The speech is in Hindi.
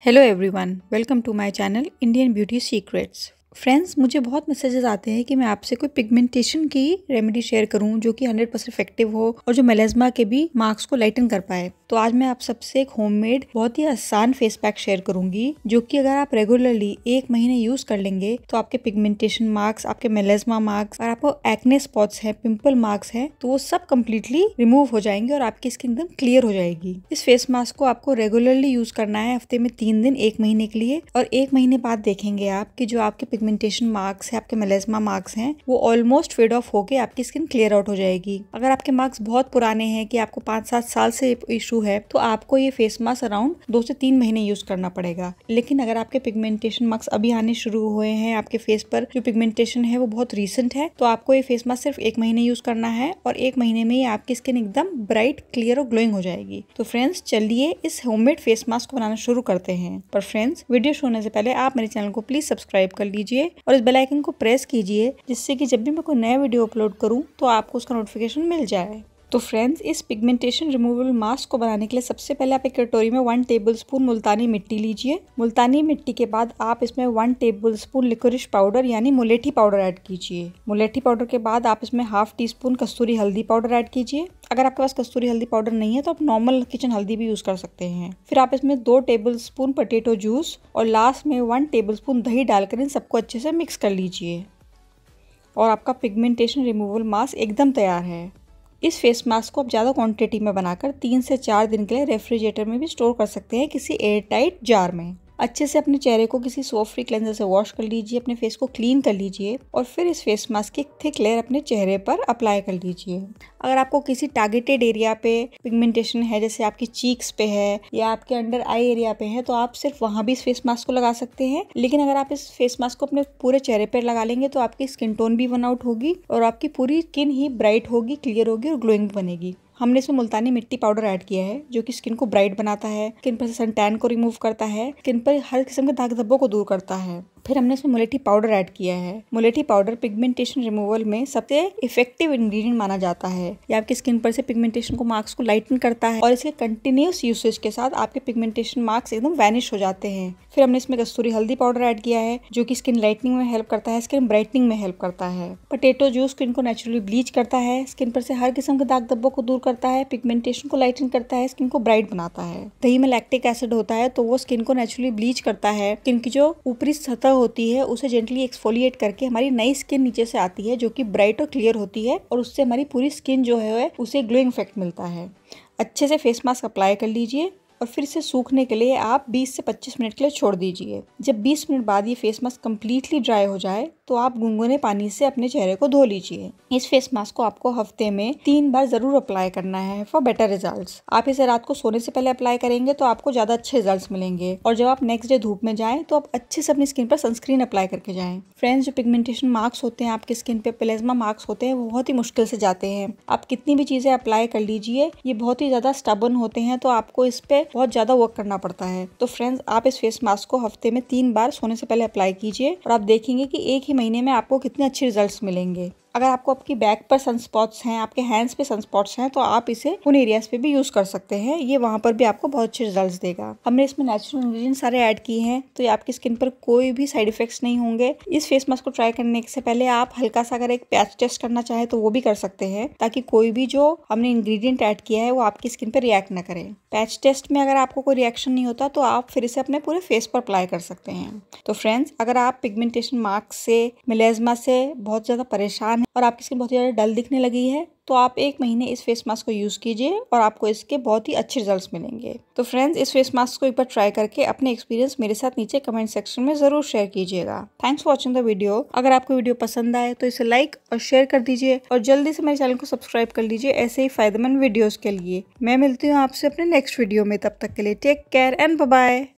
Hello everyone, welcome to my channel Indian Beauty Secrets. Friends मुझे बहुत मैसेजेस आते हैं कि मैं आपसे कोई पिगमेंटेशन की रेमेडी शेयर करूं जो कि 100 परसेंट इफेक्टिव हो और जो मेलेजमा के भी मार्क्स को लाइटन कर पाए तो आज मैं आप सबसे एक होममेड बहुत ही आसान फेस पैक शेयर करूंगी जो कि अगर आप रेगुलरली एक महीने यूज कर लेंगे तो आपके पिगमेंटेशन मार्क्स आपके मेलेजमा मार्क्स और आपको एक्ने स्पॉट्स है पिम्पल मार्क्स है तो वो सब कम्प्लीटली रिमूव हो जाएंगे और आपकी स्किन एकदम क्लियर हो जाएगी इस फेस मास्क को आपको रेगुलरली यूज करना है हफ्ते में तीन दिन एक महीने के लिए और एक महीने बाद देखेंगे आप की जो आपके पिगमेंट पिगमेंटेशन मार्क्स है आपके मेलेजमा मार्क्स हैं वो ऑलमोस्ट फेड ऑफ होके आपकी स्किन क्लियर आउट हो जाएगी अगर आपके मार्क्स बहुत पुराने हैं कि आपको पाँच सात साल से इशू है तो आपको ये फेस मास्क अराउंड दो से तीन महीने यूज करना पड़ेगा लेकिन अगर आपके पिगमेंटेशन मार्क्स अभी आने शुरू हुए हैं आपके फेस पर जो पिगमेंटेशन है वो बहुत रिसेंट है तो आपको ये फेस मास्क सिर्फ एक महीने यूज करना है और एक महीने में ही आपकी स्किन एकदम ब्राइट क्लियर और ग्लोइंग हो जाएगी तो फ्रेंड्स चलिए इस होममेड फेस मास्क को बनाना शुरू करते हैं पर फ्रेंड्स वीडियो शो होने से पहले आप मेरे चैनल को प्लीज सब्सक्राइब कर लीजिए कीजिए और इस बेलाइकन को प्रेस कीजिए जिससे कि जब भी मैं कोई नया वीडियो अपलोड करूँ तो आपको उसका नोटिफिकेशन मिल जाए तो फ्रेंड्स इस पिगमेंटेशन रिमूवल मास्क को बनाने के लिए सबसे पहले आप एक कटोरी में वन टेबलस्पून मुल्तानी मिट्टी लीजिए मुल्तानी मिट्टी के बाद आप इसमें वन टेबलस्पून लिकोरिश पाउडर यानी मुलेठी पाउडर ऐड कीजिए मुलेठी पाउडर के बाद आप इसमें हाफ टी स्पून कस्तूरी हल्दी पाउडर ऐड कीजिए अगर आपके पास कस्तूरी हल्दी पाउडर नहीं है तो आप नॉर्मल किचन हल्दी भी यूज़ कर सकते हैं फिर आप इसमें दो टेबल स्पून पटेटो जूस और लास्ट में वन टेबल स्पून दही डालकर इन सबको अच्छे से मिक्स कर लीजिए और आपका पिगमेंटेशन रिमूवल मास्क एकदम तैयार है इस फेस मास्क को आप ज़्यादा क्वांटिटी में बनाकर तीन से चार दिन के लिए रेफ्रिजरेटर में भी स्टोर कर सकते हैं किसी एयरटाइट जार में अच्छे से अपने चेहरे को किसी सॉफ्ट फ्री क्लेंजर से वॉश कर लीजिए अपने फेस को क्लीन कर लीजिए और फिर इस फेस मास्क की थिक लेयर अपने चेहरे पर अप्लाई कर लीजिए अगर आपको किसी टारगेटेड एरिया पे पिगमेंटेशन है जैसे आपकी चीक्स पे है या आपके अंडर आई एरिया पे है तो आप सिर्फ वहाँ भी इस फेस मास्क को लगा सकते हैं लेकिन अगर आप इस फेस मास्क को अपने पूरे चेहरे पर लगा लेंगे तो आपकी स्किन टोन भी वन आउट होगी और आपकी पूरी स्किन ही ब्राइट होगी क्लियर होगी और ग्लोइंग बनेगी हमने इसमें मुल्तानी मिट्टी पाउडर ऐड किया है जो कि स्किन को ब्राइट बनाता है स्किन पर सन टैन को रिमूव करता है स्किन पर हर किस्म के दाग धब्बों को दूर करता है फिर हमने इसमें मुलेठी पाउडर ऐड किया है मुलेठी पाउडर पिगमेंटेशन रिमूवल में सबसे इफेक्टिव इंग्रेडिएंट माना जाता है ये आपकी स्किन पर से पिगमेंटेशन को मार्क्स को लाइटन करता है और इसके कंटिन्यूस यूसेज के साथ आपके पिगमेंटेशन मार्क्स एकदम वैनिश हो जाते हैं फिर हमने इसमें कस्तूरी हल्दी पाउडर ऐड किया है जो कि स्किन लाइटनिंग में हेल्प करता है स्किन ब्राइटनिंग में हेल्प करता है पटेटो जूस स्किन को नेचुरली ब्लीच करता है स्किन पर से हर किस्म के दाग धब्बों को दूर करता है पिगमेंटेशन को लाइटन करता है स्किन को ब्राइट बनाता है दही में लैक्टिक एसिड होता है तो वो स्किन को नेचुरली ब्लीच करता है स्किन की जो ऊपरी सतह होती है उसे जेंटली एक्सफोलिएट करके हमारी नई स्किन नीचे से आती है जो कि ब्राइट और क्लियर होती है और उससे हमारी पूरी स्किन जो है उसे ग्लोइंग इफेक्ट मिलता है अच्छे से फेस मास्क अप्लाई कर लीजिए और फिर इसे सूखने के लिए आप 20 से 25 मिनट के लिए छोड़ दीजिए जब 20 मिनट बाद ये फेस मास्क कम्प्लीटली ड्राई हो जाए तो आप गुनगुने पानी से अपने चेहरे को धो लीजिए इस फेस मास्क को आपको हफ्ते में तीन बार ज़रूर अप्लाई करना है फॉर बेटर रिजल्ट आप इसे रात को सोने से पहले अप्लाई करेंगे तो आपको ज़्यादा अच्छे रिजल्ट मिलेंगे और जब आप नेक्स्ट डे धूप में जाए तो आप अच्छे से अपनी स्किन पर सनस्क्रीन अप्लाई करके जाए फ्रेंड्स जो पिगमेंटेशन मार्क्स होते हैं आपकी स्किन पे प्लेज्मा मार्क्स होते हैं वो बहुत ही मुश्किल से जाते हैं आप कितनी भी चीज़ें अप्लाई कर लीजिए ये बहुत ही ज़्यादा स्टबन होते हैं तो आपको इस पे बहुत ज्यादा वर्क करना पड़ता है तो फ्रेंड्स आप इस फेस मास्क को हफ्ते में तीन बार सोने से पहले अप्लाई कीजिए और आप देखेंगे कि एक ही महीने में आपको कितने अच्छे रिजल्ट मिलेंगे अगर आपको आपकी बैक पर सनस्पॉट्स हैं आपके हैंड्स पे सनस्पॉट्स हैं तो आप इसे उन एरियाज पे भी यूज़ कर सकते हैं ये वहाँ पर भी आपको बहुत अच्छे रिजल्ट देगा हमने इसमें नेचुरल इंग्रीडियंट सारे ऐड किए हैं तो ये आपकी स्किन पर कोई भी साइड इफेक्ट्स नहीं होंगे इस फेस मास्क को ट्राई करने से पहले आप हल्का सा अगर एक पैच टेस्ट करना चाहे तो वो भी कर सकते हैं ताकि कोई भी जो हमने इंग्रीडियंट ऐड किया है वो आपकी स्किन पर रिएक्ट ना करे पैच टेस्ट में अगर आपको कोई रिएक्शन नहीं होता तो आप फिर इसे अपने पूरे फेस पर अप्लाई कर सकते हैं तो फ्रेंड्स अगर आप पिगमेंटेशन मार्क्स से मिलेजमा से बहुत ज़्यादा परेशान और आपकी स्किन बहुत ही ज़्यादा डल दिखने लगी है तो आप एक महीने इस फेस मास्क को यूज़ कीजिए और आपको इसके बहुत ही अच्छे रिजल्ट मिलेंगे तो फ्रेंड्स इस फेस मास्क को एक बार ट्राई करके अपने एक्सपीरियंस मेरे साथ नीचे कमेंट सेक्शन में ज़रूर शेयर कीजिएगा thanks for watching the video अगर आपको वीडियो पसंद आए तो इसे लाइक और शेयर कर दीजिए और जल्दी से मेरे चैनल को सब्सक्राइब कर लीजिए ऐसे ही फायदेमंद वीडियोज़ के लिए मैं मिलती हूँ आपसे अपने नेक्स्ट वीडियो में तब तक के लिए टेक केयर एंड बाय